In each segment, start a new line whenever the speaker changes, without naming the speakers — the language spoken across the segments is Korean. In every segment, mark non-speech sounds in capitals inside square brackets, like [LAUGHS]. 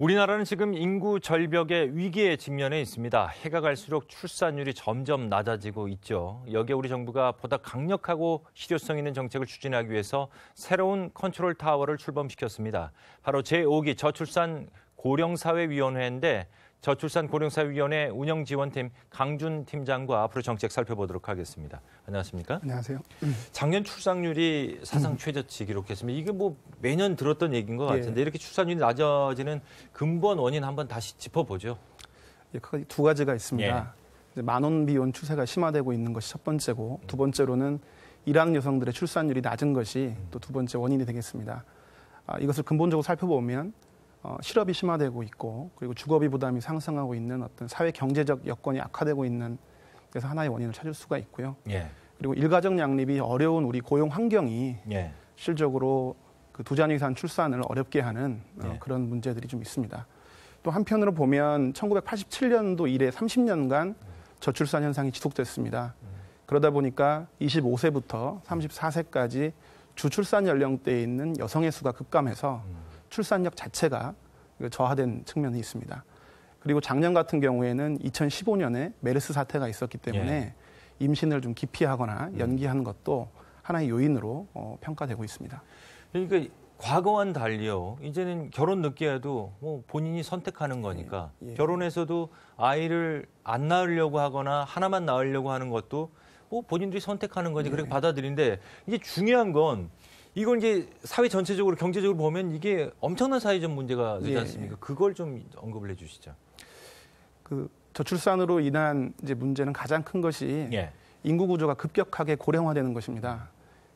우리나라는 지금 인구 절벽의 위기에 직면해 있습니다. 해가 갈수록 출산율이 점점 낮아지고 있죠. 여기에 우리 정부가 보다 강력하고 실효성 있는 정책을 추진하기 위해서 새로운 컨트롤 타워를 출범시켰습니다. 바로 제5기 저출산 고령사회위원회인데 저출산고령사회위원회 운영지원팀 강준 팀장과 앞으로 정책 살펴보도록 하겠습니다. 안녕하십니까? 안녕하세요. 작년 출산율이 사상 최저치 기록했습니다. 이게 뭐 매년 들었던 얘기인 것 예. 같은데 이렇게 출산율이 낮아지는 근본 원인 한번 다시 짚어보죠.
예, 그 두 가지가 있습니다. 예. 만원 비혼 추세가 심화되고 있는 것이 첫 번째고 음. 두 번째로는 이란 여성들의 출산율이 낮은 것이 음. 또두 번째 원인이 되겠습니다. 아, 이것을 근본적으로 살펴보면 어, 실업이 심화되고 있고 그리고 주거비 부담이 상승하고 있는 어떤 사회 경제적 여건이 악화되고 있는 그래서 하나의 원인을 찾을 수가 있고요. 예. 그리고 일가정 양립이 어려운 우리 고용 환경이 예. 실적으로 그 두 자녀 이상 출산을 어렵게 하는 어, 예. 그런 문제들이 좀 있습니다. 또 한편으로 보면 1987년도 이래 30년간 저출산 현상이 지속됐습니다. 그러다 보니까 25세부터 34세까지 주출산 연령대에 있는 여성의 수가 급감해서 음. 출산력 자체가 저하된 측면이 있습니다. 그리고 작년 같은 경우에는 2015년에 메르스 사태가 있었기 때문에 예. 임신을 좀 기피하거나 음. 연기하는 것도 하나의 요인으로
어, 평가되고 있습니다. 그러니까 과거와는 달리요. 이제는 결혼 늦게 해도 뭐 본인이 선택하는 예, 거니까 예. 예. 결혼에서도 아이를 안 낳으려고 하거나 하나만 낳으려고 하는 것도 뭐 본인들이 선택하는 거지 그렇게 네. 받아들이는데 이게 중요한 건 이건 이제 사회 전체적으로 경제적으로 보면 이게 엄청난 사회적 문제가 되지 예. 않습니까? 예,
그걸 좀 언급을 해주시죠. 그 저출산으로 인한 이제 문제는 가장 큰 것이 예. 인구 구조가 급격하게 고령화되는 것입니다.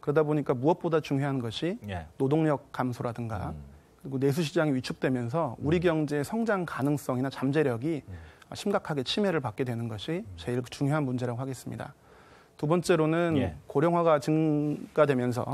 그러다 보니까 무엇보다 중요한 것이 예. 노동력 감소라든가 음. 그리고 내수 시장이 위축되면서 음. 우리 경제의 성장 가능성이나 잠재력이 음. 심각하게 침해를 받게 되는 것이 제일 중요한 문제라고 하겠습니다. 두 번째로는 예. 고령화가 증가되면서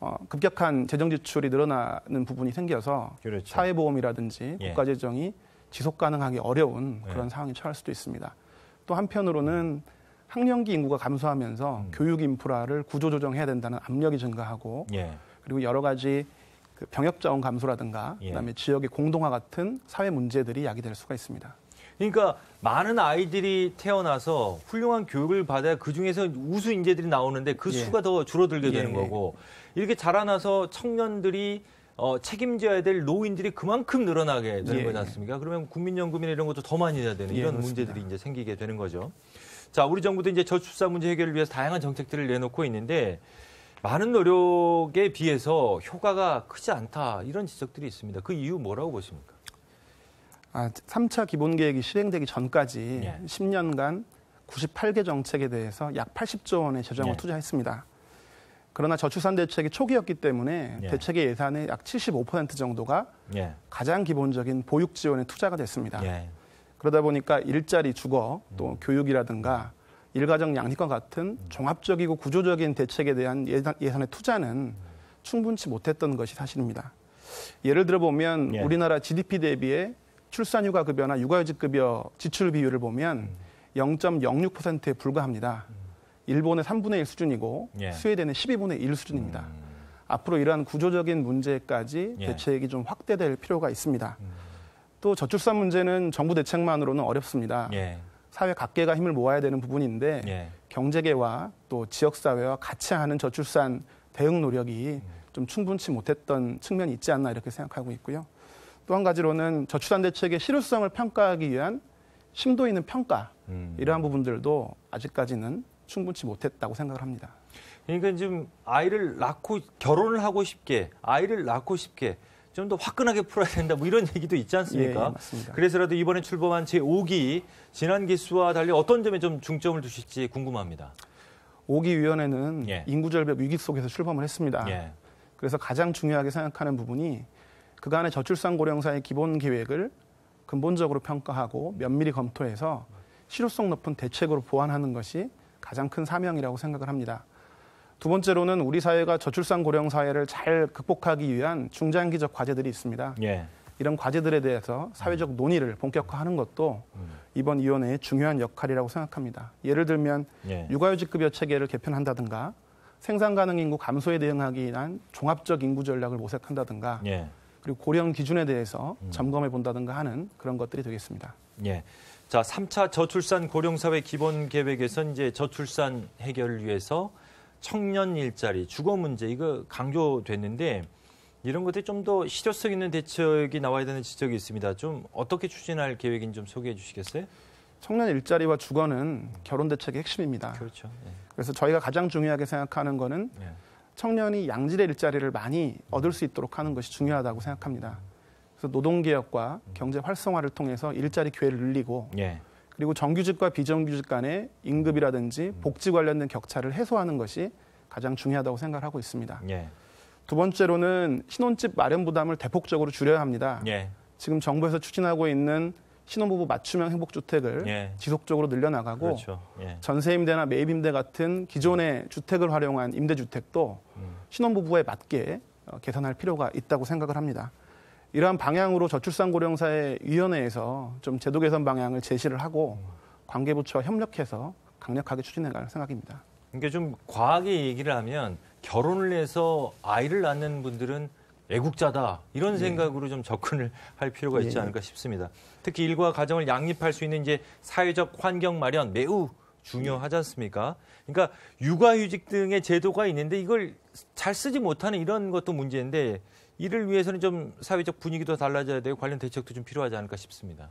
어, 급격한 재정 지출이 늘어나는 부분이 생겨서 그렇죠. 사회보험이라든지 예. 국가 재정이 지속 가능하기 어려운 예. 그런 예. 상황이 처할 수도 있습니다. 또 한편으로는 음. 학령기 인구가 감소하면서 음. 교육 인프라를 구조조정해야 된다는 압력이 증가하고 예. 그리고 여러 가지 그 병역 자원 감소라든가 예. 그다음에 지역의 공동화 같은 사회 문제들이 야기될 수가 있습니다.
그러니까 많은 아이들이 태어나서 훌륭한 교육을 받아야 그중에서 우수 인재들이 나오는데 그 예. 수가 더 줄어들게 되는 예. 거고 이렇게 자라나서 청년들이 어, 책임져야 될 노인들이 그만큼 늘어나게 되는 예. 거지 않습니까? 그러면 국민연금이나 이런 것도 더 많이 해야 되는 예, 이런 그렇습니다. 문제들이 이제 생기게 되는 거죠. 자, 우리 정부도 이제 저출산 문제 해결을 위해서 다양한 정책들을 내놓고 있는데 많은 노력에 비해서 효과가 크지 않다 이런 지적들이 있습니다. 그 이유 뭐라고 보십니까?
아, 3차
기본계획이 실행되기
전까지 예.
10년간
98개 정책에 대해서 약 80조 원의 재정을 예. 투자했습니다. 그러나 저출산 대책이 초기였기 때문에 예. 대책의 예산의 약 75% 정도가 예. 가장 기본적인 보육 지원에 투자가 됐습니다. 예. 그러다 보니까 일자리, 주거, 또 음. 교육이라든가 일가정 양립과 같은 음. 종합적이고 구조적인 대책에 대한 예산, 예산의 투자는 음. 충분치 못했던 것이 사실입니다. 예를 들어 보면 예. 우리나라 GDP 대비에 출산휴가 급여나 육아휴직 급여 지출 비율을 보면 0.06%에 음. 불과합니다. 음. 일본의 3분의 1 수준이고 예. 스웨덴의 12분의 1 수준입니다. 음. 앞으로 이러한 구조적인 문제까지 예. 대책이 좀 확대될 필요가 있습니다. 음. 또 저출산 문제는 정부 대책만으로는 어렵습니다. 예. 사회 각계가 힘을 모아야 되는 부분인데 예. 경제계와 또 지역사회와 같이 하는 저출산 대응 노력이 음. 좀 충분치 못했던 측면이 있지 않나 이렇게 생각하고 있고요. 또한 가지로는 저출산 대책의 실효성을 평가하기 위한 심도 있는 평가 음. 이러한 부분들도
아직까지는 충분치 못했다고 생각을 합니다. 그러니까 지금 아이를 낳고 결혼을 하고 싶게 아이를 낳고 싶게 좀 더 화끈하게 풀어야 된다 뭐 이런 얘기도 있지 않습니까? 예, 예 맞습니다. 그래서라도 이번에 출범한 제5기 지난 기수와 달리 어떤 점에 좀 중점을 두실지 궁금합니다.
5기 위원회는 예. 인구 절벽 위기 속에서 출범을 했습니다. 예. 그래서 가장 중요하게 생각하는 부분이 그간의 저출산 고령사의 기본 계획을 근본적으로 평가하고 면밀히 검토해서 실효성 높은 대책으로 보완하는 것이 가장 큰 사명이라고 생각을 합니다. 두 번째로는 우리 사회가 저출산 고령 사회를 잘 극복하기 위한 중장기적 과제들이 있습니다. 예. 이런 과제들에 대해서 사회적 음. 논의를 본격화하는 것도 음. 이번 위원회의 중요한 역할이라고 생각합니다. 예를 들면 예. 육아휴직급여 체계를 개편한다든가 생산 가능 인구 감소에 대응하기 위한 종합적 인구 전략을 모색한다든가 예. 그리고 고령 기준에 대해서 음. 점검해 본다든가 하는 그런 것들이 되겠습니다.
예. 자, 3차 저출산 고령사회 기본 계획에선 이제 저출산 해결을 위해서 청년 일자리, 주거 문제 이거 강조됐는데 이런 것들이 좀 더 실효성 있는 대책이 나와야 되는 지적이 있습니다. 좀 어떻게 추진할 계획인 좀 소개해 주시겠어요? 청년 일자리와 주거는
결혼 대책의 핵심입니다. 그렇죠. 예. 그래서 저희가 가장 중요하게 생각하는 거는 예. 청년이 양질의 일자리를 많이 얻을 수 있도록 하는 것이 중요하다고 생각합니다. 그래서 노동개혁과 경제 활성화를 통해서 일자리 기회를 늘리고 예. 그리고 정규직과 비정규직 간의 임금이라든지 음. 복지 관련된 격차를 해소하는 것이 가장 중요하다고 생각을 하고 있습니다. 예. 두 번째로는 신혼집 마련 부담을 대폭적으로 줄여야 합니다. 예. 지금 정부에서 추진하고 있는 신혼부부 맞춤형 행복주택을 예. 지속적으로 늘려나가고 그렇죠. 예. 전세임대나 매입임대 같은 기존의 음. 주택을 활용한 임대주택도 음. 신혼부부에 맞게 개선할 어, 필요가 있다고 생각을 합니다. 이러한 방향으로 저출산 고령사회 위원회에서 좀 제도 개선 방향을 제시를 하고 음. 관계부처와 협력해서 강력하게 추진해 갈 생각입니다.
이게 그러니까 좀 과하게 얘기를 하면 결혼을 해서 아이를 낳는 분들은 애국자다 이런 예. 생각으로 좀 접근을 [LAUGHS] 할 필요가 있지 네. 않을까 싶습니다. 특히 일과 가정을 양립할 수 있는 이제 사회적 환경 마련 매우 중요하지 않습니까? 그러니까 육아휴직 등의 제도가 있는데 이걸 잘 쓰지 못하는 이런 것도 문제인데 이를 위해서는 좀 사회적 분위기도 달라져야 되고 관련 대책도 좀 필요하지 않을까 싶습니다.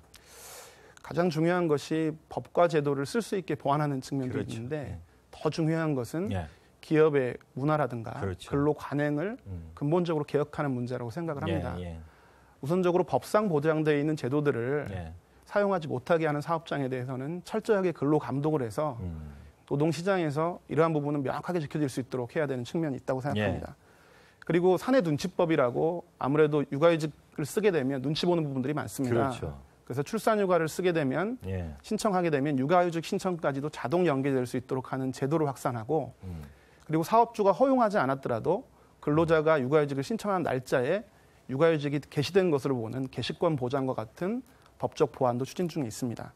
가장 중요한 것이 법과 제도를 쓸 수 있게 보완하는 측면도 그렇죠. 있는데 네. 더 중요한 것은 네. 기업의 문화라든가 그렇죠. 근로 관행을 음. 근본적으로 개혁하는 문제라고 생각을 예, 합니다. 예, 예. 우선적으로 법상 보장되어 있는 제도들을 예. 사용하지 못하게 하는 사업장에 대해서는 철저하게 근로 감독을 해서 음. 노동 시장에서 이러한 부분은 명확하게 지켜질 수 있도록 해야 되는 측면이 있다고 생각합니다. 예. 그리고 사내 눈치법이라고 아무래도 육아휴직을 쓰게 되면 눈치 보는 부분들이 많습니다. 그렇죠. 그래서 출산휴가를 쓰게 되면 예. 신청하게 되면 육아휴직 신청까지도 자동 연계될 수 있도록 하는 제도를 확산하고 음. 그리고 사업주가 허용하지 않았더라도 근로자가 육아휴직을 신청한 날짜에 육아휴직이 개시된 것으로 보는 개시권 보장과 같은 법적 보완도 추진 중에 있습니다.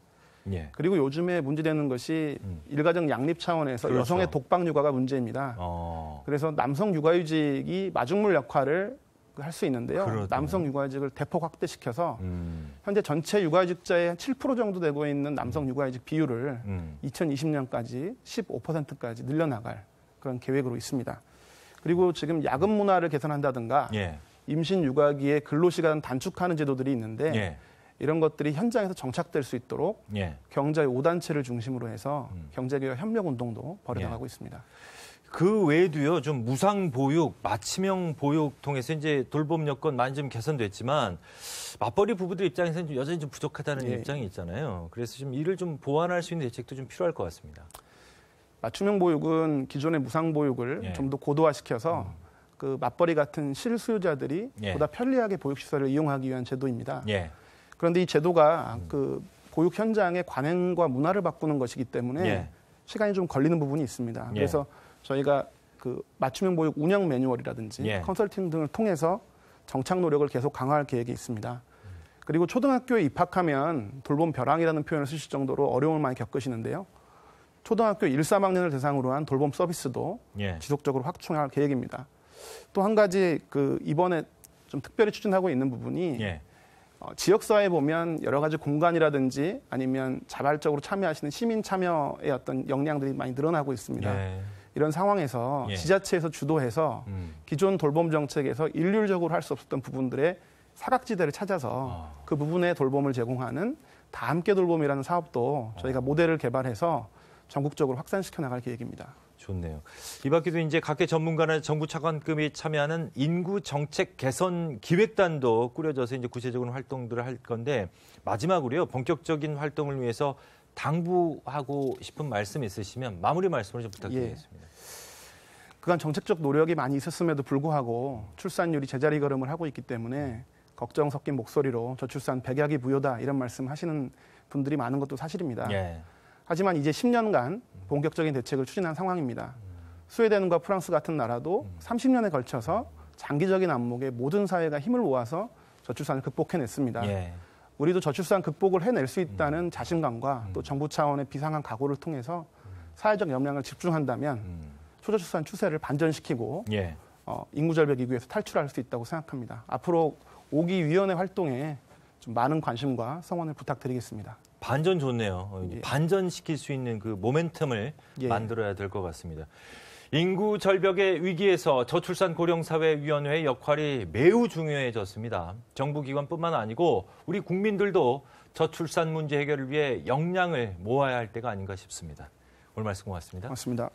예. 그리고 요즘에 문제되는 것이 음. 일가정 양립 차원에서 그렇죠. 여성의 독방 육아가 문제입니다. 어. 그래서 남성 육아휴직이 마중물 역할을 할 수 있는데요. 그렇군요. 남성 육아휴직을 대폭 확대시켜서 음. 현재 전체 육아휴직자의 7% 정도 되고 있는 남성 음. 육아휴직 비율을 음. 2020년까지 15%까지 늘려나갈 그런 계획으로 있습니다. 그리고 지금 야근 문화를 개선한다든가 예. 임신 육아기에 근로시간 단축하는 제도들이 있는데 예. 이런 것들이 현장에서 정착될 수 있도록 예. 경제 5단체를 중심으로 해서
음. 경제개혁 협력 운동도 벌여나가고 예. 있습니다. 그 외에도요, 좀 무상 보육, 맞춤형 보육 통해서 이제 돌봄 여건 많이 좀 개선됐지만 맞벌이 부부들 입장에서는 좀 여전히 좀 부족하다는 예. 입장이 있잖아요. 그래서 좀 이를 좀 보완할 수 있는 대책도 좀 필요할 것 같습니다.
맞춤형 아, 보육은 기존의 무상 보육을 예. 좀더 고도화시켜서 음. 그 맞벌이 같은 실수요자들이 예. 보다 편리하게 보육시설을 이용하기 위한 제도입니다. 예. 그런데 이 제도가 음. 그 보육 현장의 관행과 문화를 바꾸는 것이기 때문에 예. 시간이 좀 걸리는 부분이 있습니다. 예. 그래서 저희가 그 맞춤형 보육 운영 매뉴얼이라든지 예. 컨설팅 등을 통해서 정착 노력을 계속 강화할 계획이 있습니다. 음. 그리고 초등학교에 입학하면 돌봄 벼랑이라는 표현을 쓰실 정도로 어려움을 많이 겪으시는데요. 초등학교 1, 3학년을 대상으로 한 돌봄 서비스도 예. 지속적으로 확충할 계획입니다. 또 한 가지 그 이번에 좀 특별히 추진하고 있는 부분이 예. 어, 지역사회 보면 여러 가지 공간이라든지 아니면 자발적으로 참여하시는 시민 참여의 어떤 역량들이 많이 늘어나고 있습니다. 예. 이런 상황에서 예. 지자체에서 주도해서 음. 기존 돌봄 정책에서 일률적으로 할 수 없었던 부분들의 사각지대를 찾아서 어. 그 부분에 돌봄을 제공하는 다 함께 돌봄이라는 사업도 저희가 어. 모델을 개발해서 전국적으로 확산시켜 나갈 계획입니다.
좋네요. 이 밖에도 이제 각계 전문가나 정부 차관급이 참여하는 인구 정책 개선 기획단도 꾸려져서 이제 구체적인 활동들을 할 건데 마지막으로요 본격적인 활동을 위해서 당부하고 싶은 말씀 있으시면 마무리 말씀을 좀 부탁드리겠습니다.
예. 그간 정책적 노력이 많이 있었음에도 불구하고 출산율이 제자리 걸음을 하고 있기 때문에 걱정 섞인 목소리로 저출산 백약이 무효다 이런 말씀 하시는 분들이 많은 것도 사실입니다. 예. 하지만 이제 10년간 본격적인 대책을 추진한 상황입니다. 스웨덴과 프랑스 같은 나라도 30년에 걸쳐서 장기적인 안목에 모든 사회가 힘을 모아서 저출산을 극복해냈습니다. 예. 우리도 저출산 극복을 해낼 수 있다는 음. 자신감과 또 음. 정부 차원의 비상한 각오를 통해서 사회적 역량을 집중한다면 음. 초저출산 추세를 반전시키고 예. 어, 인구절벽 위기에서 탈출할 수 있다고 생각합니다. 앞으로 오기 위원회 활동에 좀 많은 관심과 성원을 부탁드리겠습니다.
반전 좋네요. 어, 예. 반전시킬 수 있는 그 모멘텀을 예. 만들어야 될 것 같습니다. 인구 절벽의 위기에서 저출산 고령사회위원회의 역할이 매우 중요해졌습니다. 정부기관뿐만 아니고 우리 국민들도 저출산 문제 해결을 위해 역량을 모아야 할 때가 아닌가 싶습니다. 오늘 말씀 고맙습니다. 고맙습니다.